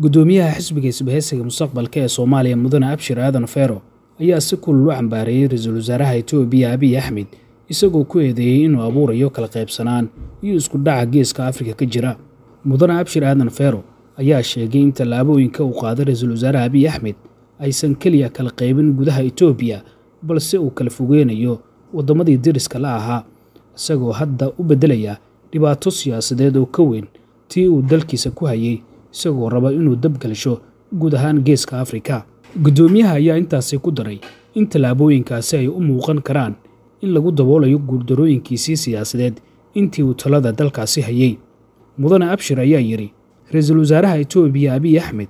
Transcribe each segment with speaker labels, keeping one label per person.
Speaker 1: guddoomiyaha xisbiga isbahaysiga mustaqbalka ee soomaaliya mudane abshir aadan fero ayaa si kulul u cambaareeyey ra-iisul wasaaraha etoobiya abiy axmed isagoo ku eedeeyey inuu abuurayo kala qaybsanaan iyo isku dhaca geeska afrika ka jira mudane abshir aadan fero ayaa sheegay in tallaabooyinka uu qaaday ra-iisul wasaaraha abiy axmed aysan keliya kala qaybin gudaha etoobiya balse uu kala fogeynayo waddamadii diriska la ahaa isagoo hadda u beddelaya dhibaato siyaasadeed oo ka weyn tii uu dalkiisa ku hayay isagoo raba inuu dabgalasho guud ahaan geeska afrika guddoomiyaha ayaa intaasi ku daray in tallaabooyinkaasi ay u muuqan karaan in lagu daboolayo guuldarooyinkiisii siyaasadeed intii uu talada dalkaasi hayay mudane abshir ayaa yidhi ra-iisul wasaaraha etoobiya abiy axmed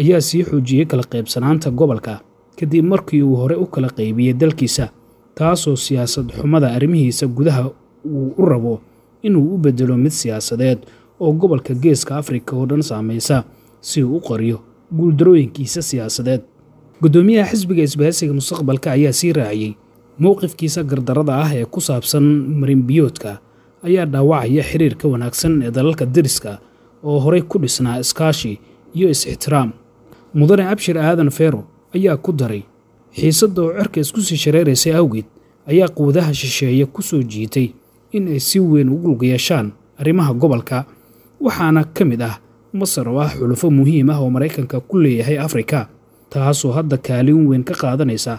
Speaker 1: ayaa sii xoojiyey kala qaybsanaanta gobolka kadib markii uu hore u kala qaybiyey dalkiisa taasoo siyaasad xumada arrimihiisa gudaha uu u rabo inuu u beddelo mid siyaasadeed oo gobolka geeska afrika oo dhan saameysa si uu u qariyo guuldarooyinkiisa siyaasadeed guddoomiyaha xisbiga isbahaysiga mustaqbalka ayaa sii raaciyey mowqifkiisa gardarada ah ee ku saabsan marinbiyoodka ayaa dhaawacaya xiriirka wanaagsan ee dalalka deriska oo horey ku dhisnaa iskaashi iyo is-ixtiraam mudane abshir aadan feero ayaa ku daray xiisadda oo cerka isku sii shareeraysay awgeed ayaa quwadaha shisheeye ku soo jiitay in ay si weyn ugu lug yeeshaan arrimaha gobolka waxaana ka mid ah masar oo ah xulufo muhiim ah oo maraykanka ku leeyahay afrika taasoo hadda kaalin weyn ka qaadanaysa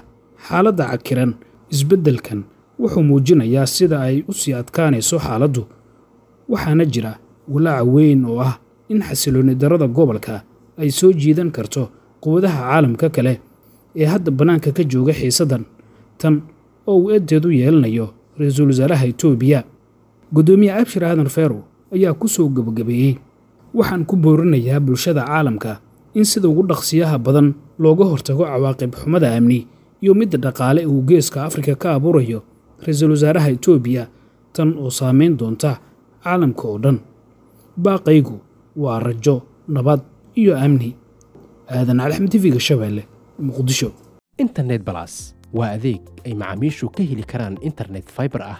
Speaker 1: xaaladda cakiran isbeddelkan wuxuu muujinayaa sida ay u sii adkaanayso xaaladdu waxaana jira walaaca weyn oo ah in xasilooni darada gobolka ay soo jiidan karto quwadaha caalamka kale ee hadda bannaanka ka jooga xiisadan tan oo uu eddeed u yeelanayo ra-iisul wasaaraha etoobiya guddoomiye abshir aadan feeru ayaa ku soo gebagabeeyey waxaan ku boorinayaa bulshada caalamka in sida ugu dhaqsiyaha badan looga hortago cawaaqib xumada amni iyo midda dhaqaale uu geeska afrika ka abuurayo ra-iisul wasaaraha etoobiya tan oo saamayn doonta caalamka oo dhan baaqaygu waa rajo nabad iyo
Speaker 2: amni aadan calixmed tifiga shabeelle muqdisho internet balas waa adeeg ay macaamiishu ka heli karaan internet fiber ah